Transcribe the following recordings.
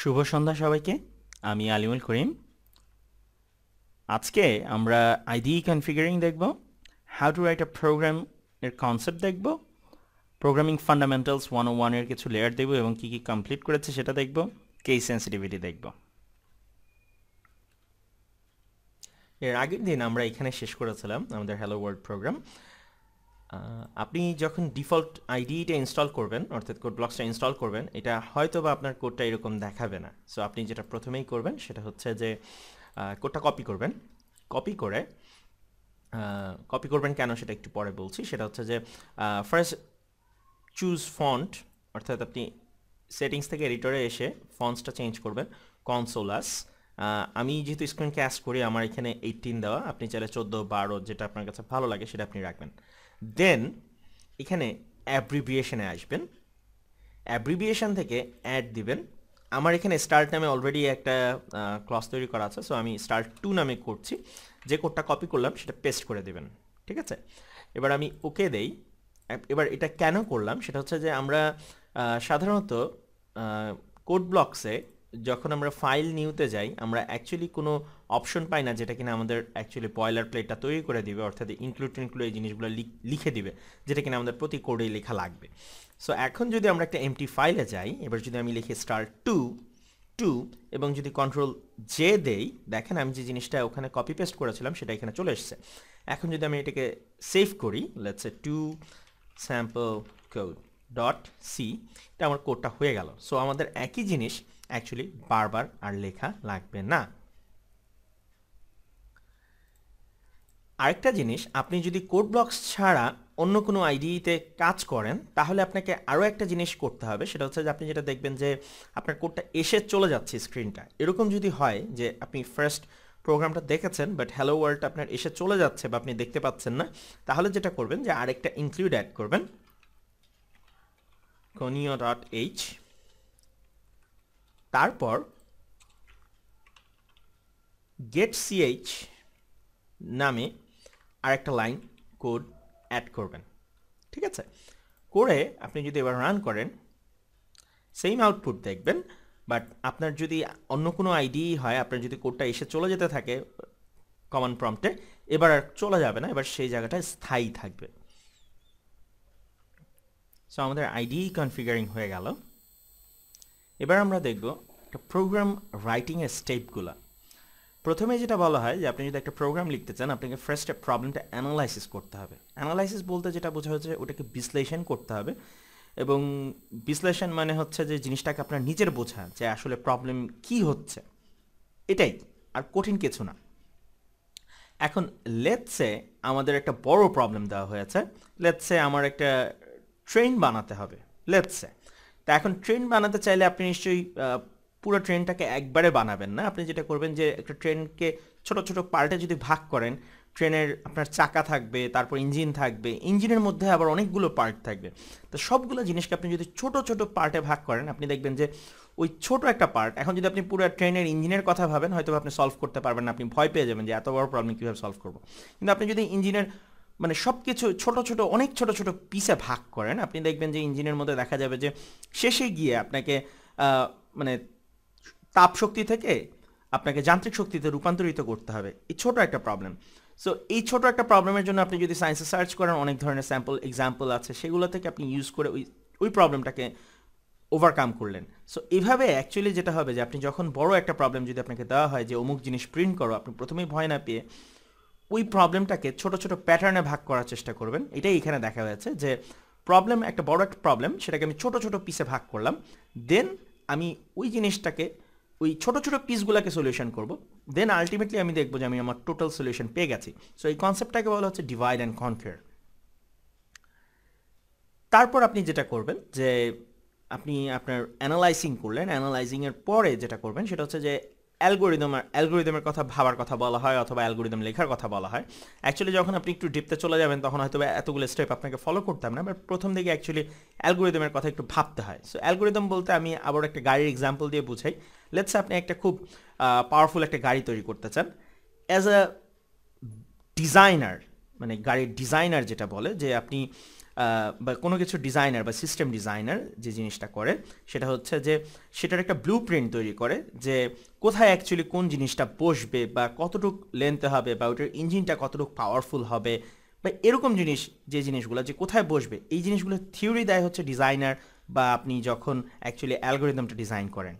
শুভ সন্ধ্যা সবাইকে আমি আলিমুল করিম আজকে আমরা আইডি কনফিগারিং দেখব how to write a program এর কনসেপ্ট দেখব প্রোগ্রামিং ফান্ডামেন্টালস ওয়ান ও ওয়ানের কিছু লেয়ার দেখব এবং কী কী কমপ্লিট করেছে সেটা দেখব কেই সেন্সিটিভিটি দেখব এর আগের দিন আমরা এখানে শেষ করেছিলাম আমাদের হ্যালো ওয়ার্ল্ড প্রোগ্রাম আপনি যখন ডিফল্ট আইডিটা ইনস্টল করবেন অর্থাৎ কোড ব্লকসটা ইনস্টল করবেন এটা হয়তো বা আপনার কোডটা এরকম দেখাবে না সো আপনি যেটা প্রথমেই করবেন সেটা হচ্ছে যে কোডটা কপি করবেন কপি করে কপি করবেন কেন সেটা একটু পরে বলছি সেটা হচ্ছে যে ফার্স্ট চুজ ফন্ট অর্থাৎ আপনি সেটিংস থেকে এডিটরে এসে ফন্টসটা চেঞ্জ করবেন কনসোলাস আমি যেহেতু স্ক্রিন ক্যাশ করি আমার এখানে এইটিন দেওয়া আপনি চাইলে চোদ্দো বারো যেটা আপনার কাছে ভালো লাগে সেটা আপনি রাখবেন দেন এখানে অ্যাব্রিভিয়েশনে আসবেন অ্যাব্রিভিয়েশন থেকে অ্যাড দিবেন আমার এখানে স্টার্ট নামে অলরেডি একটা ক্লস তৈরি করা আছে সো আমি স্টার্ট টু নামে করছি যে কোডটা কপি করলাম সেটা পেস্ট করে দেবেন ঠিক আছে এবার আমি ওকে দেই এবার এটা কেন করলাম সেটা হচ্ছে যে আমরা সাধারণত কোড ব্লকসে যখন আমরা ফাইল নিউতে যাই আমরা অ্যাকচুয়ালি কোনো অপশন পাই না যেটা কিনা আমাদের অ্যাকচুয়ালি বয়লার প্লেটটা তৈরি করে দিবে অর্থাৎ ইনক্লুড টিনক্লুড এই জিনিসগুলো লিখে দিবে যেটা কিনা আমাদের প্রতি কোডেই লেখা লাগবে সো এখন যদি আমরা একটা এমটি ফাইলে যাই এবার যদি আমি লিখি স্টার টু টু এবং যদি কন্ট্রোল জে দেই দেখেন আমি যে জিনিসটা ওখানে কপি পেস্ট করেছিলাম সেটা এখানে চলে এসছে এখন যদি আমি এটাকে সেভ করি let's a two sample code dot C এটা আমার কোডটা হয়ে গেল সো আমাদের একই জিনিস অ্যাকচুয়ালি বারবার আর লেখা লাগবে না আরেকটা জিনিস আপনি যদি কোড ব্লকস ছাড়া অন্য কোনো আইডিতে কাজ করেন তাহলে আপনাকে আরও একটা জিনিস করতে হবে সেটা হচ্ছে যে আপনি যেটা দেখবেন যে আপনার কোডটা এসে চলে যাচ্ছে স্ক্রিনটা এরকম যদি হয় যে আপনি ফার্স্ট প্রোগ্রামটা দেখেছেন বাট হ্যালো ওয়ার্ল্ড আপনার এসে চলে যাচ্ছে বা আপনি দেখতে পাচ্ছেন না তাহলে যেটা করবেন যে আরেকটা ইনক্লুড অ্যাড করবেন কনিও ডট এইচ তারপর গেট সিএইচ নামে আরেকটা লাইন কোড অ্যাড করবেন ঠিক আছে করে আপনি যদি এবার রান করেন সেম আউটপুট দেখবেন বাট আপনার যদি অন্য কোনো আইডি হয় আপনার যদি কোডটা এসে চলে যেতে থাকে কমন প্রম্পটে এবার আর চলে যাবে না এবার সেই জায়গাটা স্থায়ী থাকবে সো আমাদের আইডি কনফিগারিং হয়ে গেল এবার আমরা দেখব একটা প্রোগ্রাম রাইটিংয়ের স্টেপগুলো প্রথমে যেটা বলা হয় যে আপনি যদি একটা প্রোগ্রাম লিখতে চান আপনাকে ফার্স্ট প্রবলেমটা অ্যানালাইসিস করতে হবে অ্যানালাইসিস বলতে যেটা বোঝা হচ্ছে ওটাকে বিশ্লেষণ করতে হবে এবং বিশ্লেষণ মানে হচ্ছে যে জিনিসটাকে আপনার নিজের বোঝা যে আসলে প্রবলেম কি হচ্ছে এটাই আর কঠিন কিছু না এখন লেটসে আমাদের একটা বড় প্রবলেম দেওয়া হয়েছে লেটসে আমার একটা ট্রেন বানাতে হবে লেটসে তা এখন ট্রেন বানাতে চাইলে আপনি নিশ্চয়ই পুরো ট্রেনটাকে একবারে বানাবেন না আপনি যেটা করবেন যে একটা ট্রেনকে ছোট ছোট পার্টে যদি ভাগ করেন ট্রেনের আপনার চাকা থাকবে তারপর ইঞ্জিন থাকবে ইঞ্জিনের মধ্যে আবার অনেকগুলো পার্ট থাকবে তো সবগুলো জিনিসকে আপনি যদি ছোট ছোট পার্টে ভাগ করেন আপনি দেখবেন যে ওই ছোট একটা পার্ট এখন যদি আপনি পুরো ট্রেনের ইঞ্জিনের কথা ভাবেন হয়তো আপনি সলভ করতে পারবেন না আপনি ভয় পেয়ে যাবেন যে এত বড় প্রবলেম কীভাবে সলভ করবো কিন্তু আপনি যদি ইঞ্জিনের মানে সব কিছু ছোটো ছোটো অনেক ছোট ছোট পিসে ভাগ করেন আপনি দেখবেন যে ইঞ্জিনের মধ্যে দেখা যাবে যে শেষে গিয়ে আপনাকে মানে তাপ শক্তি থেকে আপনাকে যান্ত্রিক শক্তিতে রূপান্তরিত করতে হবে এই ছোট একটা প্রবলেম সো এই ছোট একটা প্রবলেমের জন্য আপনি যদি সায়েন্সে সার্চ করেন অনেক ধরনের স্যাম্পল এক্সাম্পল আছে সেগুলো থেকে আপনি ইউজ করে ওই ওই প্রবলেমটাকে ওভারকাম করলেন সো এভাবে অ্যাকচুয়ালি যেটা হবে যে আপনি যখন বড় একটা প্রবলেম যদি আপনাকে দেওয়া হয় যে অমুক জিনিস প্রিন্ট করো আপনি প্রথমেই ভয় না পেয়ে ওই প্রবলেমটাকে ছোট ছোট প্যাটার্নে ভাগ করার চেষ্টা করবেন এটাই এখানে দেখা হয়েছে যে প্রবলেম একটা বড় একটা প্রবলেম সেটাকে আমি ছোট ছোট পিসে ভাগ করলাম দেন আমি ওই জিনিসটাকে ওই ছোট ছোট পিসগুলোকে সলিউশন করব দেন আলটিমেটলি আমি দেখব যে আমি আমার টোটাল সলিউশন পেয়ে গেছি সো এই কনসেপ্টটাকে বলা হচ্ছে ডিভাইড অ্যান্ড কনফেয়ার তারপর আপনি যেটা করবেন যে আপনি আপনার অ্যানালাইসিং করলেন অ্যানালাইজিংয়ের পরে যেটা করবেন সেটা হচ্ছে যে অ্যালগোরিদম অ্যালগোরিদমের কথা ভাবার কথা বলা হয় অথবা অ্যালগোরিদম লেখার কথা বলা হয় অ্যাকচুয়ালি যখন আপনি একটু ডিপতে চলে যাবেন তখন হয়তো এতগুলো স্টেপ আপনাকে ফলো করতাম না বাট প্রথম দিকে অ্যাকচুয়ালি অ্যালগোরিদমের কথা একটু ভাবতে হয় সো অ্যালগোরিদম বলতে আমি আবার একটা গাড়ির এক্সাম্পল দিয়ে বুঝাই লেটস আপনি একটা খুব পাওয়ারফুল একটা গাড়ি তৈরি করতে চান অ্যাজ আ ডিজাইনার মানে গাড়ির ডিজাইনার যেটা বলে যে আপনি বা কোনো কিছু ডিজাইনার বা সিস্টেম ডিজাইনার যে জিনিসটা করে সেটা হচ্ছে যে সেটার একটা ব্লু প্রিন্ট তৈরি করে যে কোথায় অ্যাকচুয়ালি কোন জিনিসটা বসবে বা কতটুক লেনতে হবে বা ওটার ইঞ্জিনটা কতটুক পাওয়ারফুল হবে বা এরকম জিনিস যে জিনিসগুলো যে কোথায় বসবে এই জিনিসগুলো থিওরি দেয় হচ্ছে ডিজাইনার বা আপনি যখন অ্যাকচুয়ালি অ্যালগোরিদমটা ডিজাইন করেন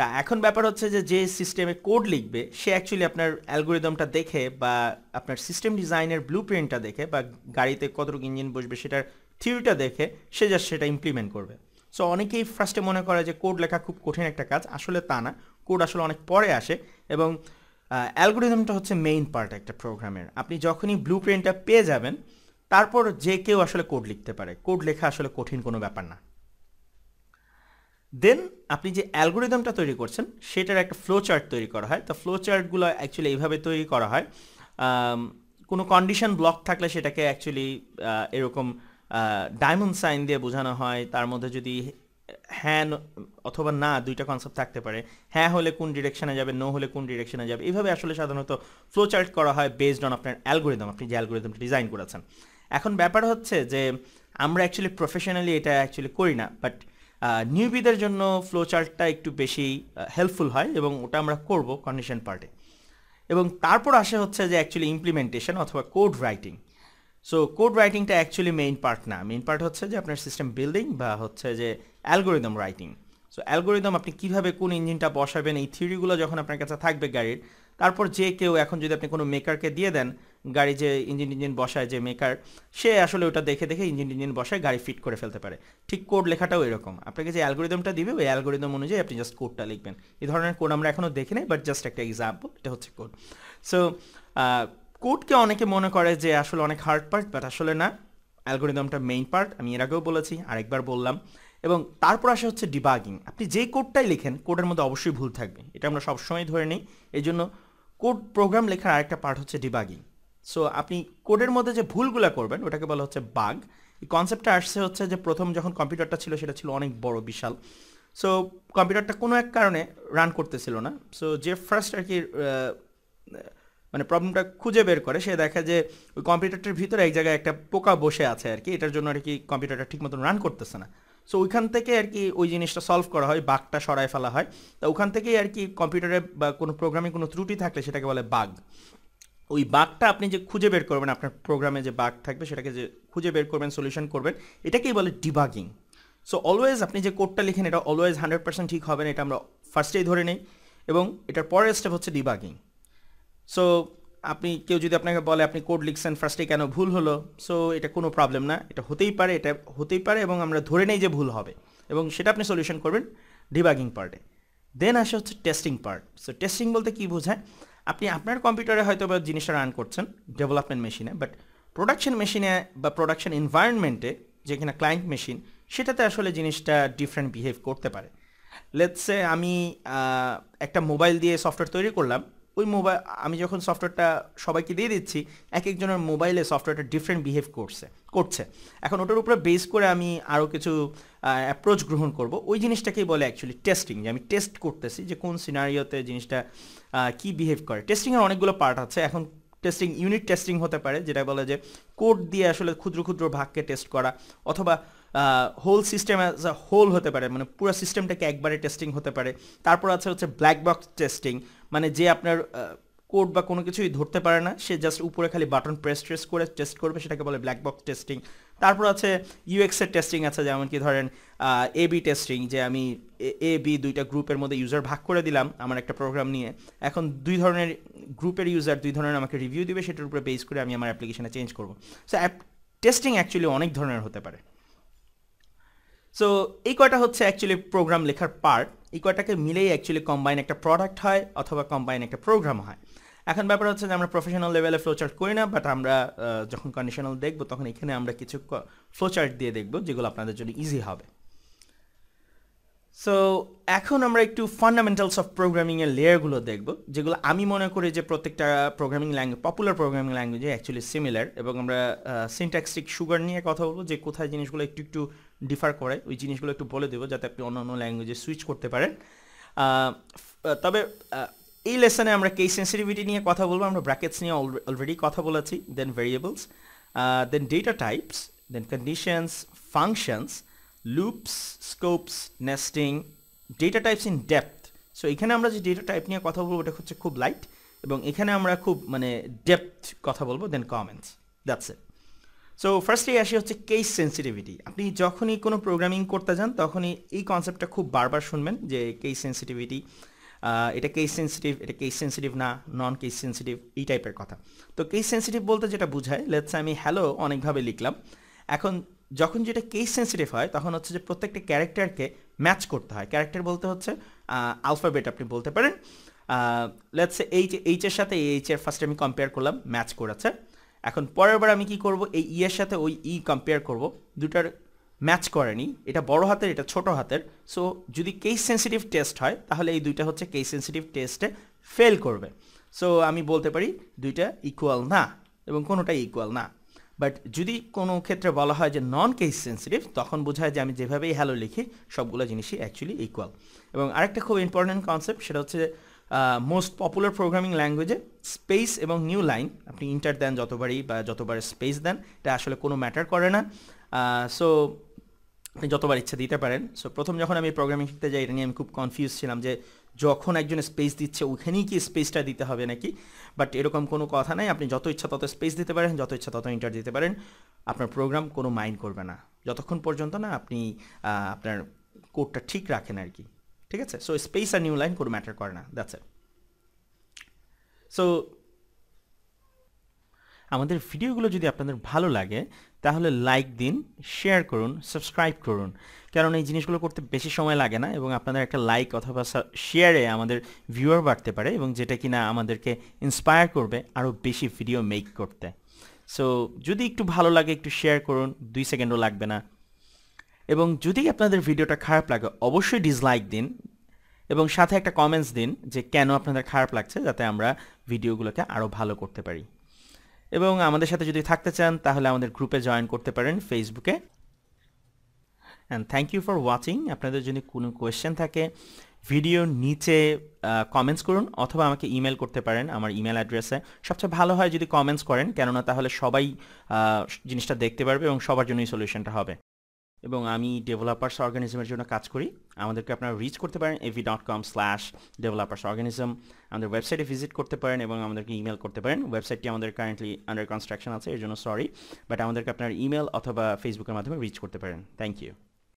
তা এখন ব্যাপার হচ্ছে যে যে সিস্টেমে কোড লিখবে সে অ্যাকচুয়ালি আপনার অ্যালগোরিদমটা দেখে বা আপনার সিস্টেম ডিজাইনের ব্লু প্রিন্টটা দেখে বা গাড়িতে কতটুকু ইঞ্জিন বসবে সেটার থিওরিটা দেখে সে জাস্ট সেটা ইমপ্লিমেন্ট করবে সো অনেকেই ফার্স্টে মনে করে যে কোড লেখা খুব কঠিন একটা কাজ আসলে তা না কোড আসলে অনেক পরে আসে এবং অ্যালগোরিদমটা হচ্ছে মেইন পার্ট একটা প্রোগ্রামের আপনি যখনই ব্লু প্রিন্টটা পেয়ে যাবেন তারপর যে কেউ আসলে কোড লিখতে পারে কোড লেখা আসলে কঠিন কোনো ব্যাপার না দেন আপনি যে অ্যালগোরিদমটা তৈরি করছেন সেটার একটা ফ্লো চার্ট তৈরি করা হয় তো ফ্লো চার্টগুলো অ্যাকচুয়ালি এইভাবে তৈরি করা হয় কোনো কন্ডিশন ব্লক থাকলে সেটাকে অ্যাকচুয়ালি এরকম ডায়মন্ড সাইন দিয়ে বোঝানো হয় তার মধ্যে যদি হ্যাঁ অথবা না দুইটা কনসেপ্ট থাকতে পারে হ্যাঁ হলে কোন ডিরেকশনে যাবে নো হলে কোন ডিরেকশনে যাবে এইভাবে আসলে সাধারণত ফ্লো চার্ট করা হয় বেসড অন আপনার অ্যালগোরিদম আপনি যে অ্যালগোরিদমটা ডিজাইন করেছেন এখন ব্যাপার হচ্ছে যে আমরা অ্যাকচুয়ালি প্রফেশনালি এটা অ্যাকচুয়ালি করি না বাট নিউবিদের জন্য ফ্লোচার্টটা একটু বেশি হেল্পফুল হয় এবং ওটা আমরা করব কন্ডিশন পার্টে এবং তারপর আসে হচ্ছে যে অ্যাকচুয়ালি ইমপ্লিমেন্টেশন অথবা কোড রাইটিং সো কোড রাইটিংটা অ্যাকচুয়ালি মেইন পার্ট না মেইন পার্ট হচ্ছে যে আপনার সিস্টেম বিল্ডিং বা হচ্ছে যে অ্যালগোরিদম রাইটিং সো অ্যালগোরিদম আপনি কীভাবে কোন ইঞ্জিনটা বসাবেন এই থিওরিগুলো যখন আপনার কাছে থাকবে গাড়ির তারপর যে কেউ এখন যদি আপনি কোনো মেকারকে দিয়ে দেন গাড়ি যে ইঞ্জিন ইঞ্জিন বসায় যে মেকার সে আসলে ওটা দেখে দেখে ইঞ্জিন ইঞ্জিন বসায় গাড়ি ফিট করে ফেলতে পারে ঠিক কোড লেখাটাও এরকম আপনাকে যে অ্যালগোরিদমটা দিবে ওই অ্যালগোরিদম অনুযায়ী আপনি জাস্ট কোডটা লিখবেন এই ধরনের কোড আমরা এখনও দেখি নাই বাট জাস্ট একটা এক্সাম্পল এটা হচ্ছে কোড সো কোডকে অনেকে মনে করে যে আসলে অনেক হার্ড পার্ট বাট আসলে না অ্যালগোরিদমটা মেইন পার্ট আমি এর আগেও বলেছি আরেকবার বললাম এবং তারপর আসে হচ্ছে ডিবাগিং আপনি যে কোডটাই লেখেন কোডের মধ্যে অবশ্যই ভুল থাকবে এটা আমরা সবসময় ধরে নিই এই জন্য কোড প্রোগ্রাম লেখার আরেকটা পার্ট হচ্ছে ডিবাগিং সো আপনি কোডের মধ্যে যে ভুলগুলো করবেন ওটাকে বলা হচ্ছে বাগ এই কনসেপ্টটা আসছে হচ্ছে যে প্রথম যখন কম্পিউটারটা ছিল সেটা ছিল অনেক বড় বিশাল সো কম্পিউটারটা কোনো এক কারণে রান করতেছিল না সো যে ফার্স্ট আর কি মানে প্রবলেমটা খুঁজে বের করে সে দেখে যে ওই কম্পিউটারটির ভিতরে এক জায়গায় একটা পোকা বসে আছে আর কি এটার জন্য আর কি কম্পিউটারটা ঠিক মতন রান করতেছে না সো ওইখান থেকে আর কি ওই জিনিসটা সলভ করা হয় বাঘটা সরায় ফেলা হয় তা ওখান থেকেই আর কি কম্পিউটারে বা কোনো প্রোগ্রামে কোনো ত্রুটি থাকলে সেটাকে বলে বাঘ ওই বাঘটা আপনি যে খুঁজে বের করবেন আপনার প্রোগ্রামে যে বাঘ থাকবে সেটাকে যে খুঁজে বের করবেন সলিউশন করবেন এটাকেই বলে ডিবাগিং সো অলওয়েজ আপনি যে কোডটা লিখেন এটা অলওয়েজ হান্ড্রেড পার্সেন্ট ঠিক হবে না এটা আমরা ফার্স্টেই ধরে নিই এবং এটার পরের স্টেপ হচ্ছে ডিবাগিং সো আপনি কেউ যদি আপনাকে বলে আপনি কোড লিখছেন ফার্স্টে কেন ভুল হলো সো এটা কোনো প্রবলেম না এটা হতেই পারে এটা হতেই পারে এবং আমরা ধরে নেই যে ভুল হবে এবং সেটা আপনি সলিউশন করবেন ডিবাগিং পার্টে দেন আসে হচ্ছে টেস্টিং পার্ট সো টেস্টিং বলতে কী বোঝায় আপনি আপনার কম্পিউটারে হয়তো বা জিনিসটা রান করছেন ডেভেলপমেন্ট মেশিনে বাট প্রোডাকশন মেশিনে বা প্রোডাকশন এনভায়রনমেন্টে যেখানে ক্লায়েন্ট মেশিন সেটাতে আসলে জিনিসটা ডিফারেন্ট বিহেভ করতে পারে লেটসে আমি একটা মোবাইল দিয়ে সফটওয়্যার তৈরি করলাম ওই মোবাইল আমি যখন সফটওয়্যারটা সবাইকে দিয়ে দিচ্ছি এক একজনের মোবাইলে সফটওয়্যারটা ডিফারেন্ট বিহেভ করছে করছে এখন ওটার উপরে বেস করে আমি আরও কিছু অ্যাপ্রোচ গ্রহণ করব ওই জিনিসটাকেই বলে অ্যাকচুয়ালি টেস্টিং যে আমি টেস্ট করতেছি যে কোন সিনারিওতে জিনিসটা কি বিহেভ করে টেস্টিংয়ের অনেকগুলো পার্ট আছে এখন টেস্টিং ইউনিট টেস্টিং হতে পারে যেটা বলে যে কোড দিয়ে আসলে ক্ষুদ্র ক্ষুদ্র ভাগকে টেস্ট করা অথবা whole system as a whole হতে পারে মানে পুরো সিস্টেমটাকে একবারে টেস্টিং হতে পারে তারপর আছে হচ্ছে ব্ল্যাক বক্স টেস্টিং মানে যে আপনার কোড বা কোনো কিছুই ধরতে পারে না সে জাস্ট উপরে খালি বাটন প্রেস ট্রেস করে টেস্ট করবে সেটাকে বলে ব্ল্যাক বক্স টেস্টিং তারপর আছে ইউএক্সের টেস্টিং আছে যেমন কি ধরেন এ বি টেস্টিং যে আমি এ বি দুইটা গ্রুপের মধ্যে ইউজার ভাগ করে দিলাম আমার একটা প্রোগ্রাম নিয়ে এখন দুই ধরনের গ্রুপের ইউজার দুই ধরনের আমাকে রিভিউ দিবে সেটার উপরে বেস করে আমি আমার অ্যাপ্লিকেশনে চেঞ্জ করবো সো অ্যাপ টেস্টিং অ্যাকচুয়ালি অনেক ধরনের হতে পারে সো এই কয়টা হচ্ছে অ্যাকচুয়ালি প্রোগ্রাম লেখার পার্ট এই কয়টাকে মিলেই অ্যাকচুয়ালি কম্বাইন একটা প্রোডাক্ট হয় অথবা কম্বাইন একটা প্রোগ্রাম হয় এখন ব্যাপার হচ্ছে যে আমরা প্রফেশনাল লেভেলে ফ্লোচার্ট করি না বাট আমরা যখন কন্ডিশনাল দেখব তখন এখানে আমরা কিছু ফ্লোচার্ট দিয়ে দেখব যেগুলো আপনাদের জন্য ইজি হবে সো এখন আমরা একটু ফান্ডামেন্টালস অফ প্রোগ্রামিংয়ের লেয়ারগুলো দেখব যেগুলো আমি মনে করি যে প্রত্যেকটা প্রোগ্রামিং ল্যাঙ্গুয়েজ পপুলার প্রোগ্রামিং ল্যাঙ্গুয়েজে অ্যাকচুয়ালি সিমিলার এবং আমরা সিনট্যাক্সিক সুগার নিয়ে কথা বলবো যে কোথায় জিনিসগুলো একটু একটু ডিফার করে ওই জিনিসগুলো একটু বলে দেবো যাতে আপনি অন্য অন্য ল্যাঙ্গুয়েজে সুইচ করতে পারেন তবে এই লেসনে আমরা কেই সেন্সিটিভিটি নিয়ে কথা বলবো আমরা ব্র্যাকেটস নিয়ে অলরেডি কথা বলেছি then variables then data types then conditions functions loops scopes nesting data types in depth so এখানে আমরা যে ডেটা টাইপ নিয়ে কথা বলবো ওটা হচ্ছে খুব লাইট এবং এখানে আমরা খুব মানে ডেপথ কথা বলবো then comments that's it so firstly আসি হচ্ছে কেস সেন্সিটিভিটি আপনি যখনই কোনো প্রোগ্রামিং করতে যান তখনই এই কনসেপ্টটা খুব বারবার শুনবেন যে কেস সেন্সিটিভিটি এটা কেস সেন্সিটিভ এটা কেস সেন্সিটিভ না নন কেস সেন্সিটিভ এই টাইপের কথা তো কেস সেন্সিটিভ বলতে যেটা বোঝায় লেটস আমি হ্যালো অনেকভাবে লিখলাম এখন যখন যেটা কেস সেন্সিটিভ হয় তখন হচ্ছে যে প্রত্যেকটা ক্যারেক্টারকে ম্যাচ করতে হয় ক্যারেক্টার বলতে হচ্ছে আলফাবেট আপনি বলতে পারেন লেটস এইচ এইচের সাথে এইচ এর ফার্স্টে আমি কম্পেয়ার করলাম ম্যাচ করেছে এখন পরের বার আমি কি করব এই ই e এর সাথে ওই ই e কম্পেয়ার করব দুটার ম্যাচ করেনি এটা বড় হাতের এটা ছোট হাতের সো যদি কেস সেন্সিটিভ টেস্ট হয় তাহলে এই দুইটা হচ্ছে কেস সেন্সিটিভ টেস্টে ফেল করবে সো আমি বলতে পারি দুইটা ইকুয়াল না এবং কোনোটাই ইকুয়াল না বাট যদি কোনো ক্ষেত্রে বলা হয় যে নন কেস সেন্সিটিভ তখন বোঝায় যে আমি যেভাবেই হ্যালো লিখি সবগুলো জিনিসই অ্যাকচুয়ালি ইকুয়াল এবং আরেকটা খুব ইম্পর্ট্যান্ট কনসেপ্ট সেটা হচ্ছে মোস্ট পপুলার প্রোগ্রামিং ল্যাঙ্গুয়েজে স্পেস এবং নিউ লাইন আপনি ইন্টার দেন যতবারই বা যতবার স্পেস দেন এটা আসলে কোনো ম্যাটার করে না সো আপনি যতবার ইচ্ছা দিতে পারেন সো প্রথম যখন আমি প্রোগ্রামিং শিখতে যাই এটা নিয়ে আমি খুব কনফিউজ ছিলাম যে যখন একজন স্পেস দিচ্ছে ওখানেই কি স্পেসটা দিতে হবে নাকি বাট এরকম কোনো কথা নাই আপনি যত ইচ্ছা তত স্পেস দিতে পারেন যত ইচ্ছা তত ইন্টার দিতে পারেন আপনার প্রোগ্রাম কোনো মাইন্ড করবে না যতক্ষণ পর্যন্ত না আপনি আপনার কোডটা ঠিক রাখেন আর কি ঠিক আছে সো স্পেস আর নিউ লাইন কোনো ম্যাটার করে না দ্যাটস ইট সো আমাদের ভিডিওগুলো যদি আপনাদের ভালো লাগে তাহলে লাইক দিন শেয়ার করুন সাবস্ক্রাইব করুন কারণ এই জিনিসগুলো করতে বেশি সময় লাগে না এবং আপনাদের একটা লাইক অথবা শেয়ারে আমাদের ভিউয়ার বাড়তে পারে এবং যেটা কিনা আমাদেরকে ইন্সপায়ার করবে আরও বেশি ভিডিও মেক করতে সো যদি একটু ভালো লাগে একটু শেয়ার করুন দুই সেকেন্ডও লাগবে না এবং যদি আপনাদের ভিডিওটা খারাপ লাগে অবশ্যই ডিসলাইক দিন এবং সাথে একটা কমেন্টস দিন যে কেন আপনাদের খারাপ লাগছে যাতে আমরা ভিডিওগুলোকে আরও ভালো করতে পারি এবং আমাদের সাথে যদি থাকতে চান তাহলে আমাদের গ্রুপে জয়েন করতে পারেন ফেসবুকে and thank you for watching আপনাদের যদি কোনো কোয়েশ্চেন থাকে ভিডিওর নিচে কমেন্টস করুন অথবা আমাকে ইমেল করতে পারেন আমার ইমেল অ্যাড্রেসে সবচেয়ে ভালো হয় যদি কমেন্টস করেন কেননা তাহলে সবাই জিনিসটা দেখতে পারবে এবং সবার জন্যই সলিউশনটা হবে এবং আমি ডেভেলপার্স অর্গানিজমের জন্য কাজ করি আমাদেরকে আপনারা রিচ করতে পারেন AV dot com slash developers organism আমাদের ওয়েবসাইটে ভিজিট করতে পারেন এবং আমাদেরকে ইমেল করতে পারেন ওয়েবসাইটটি আমাদের কারেন্টলি আন্ডার কনস্ট্রাকশন আছে এর জন্য সরি বাট আমাদেরকে আপনার ইমেল অথবা ফেসবুকের মাধ্যমে রিচ করতে পারেন থ্যাংক ইউ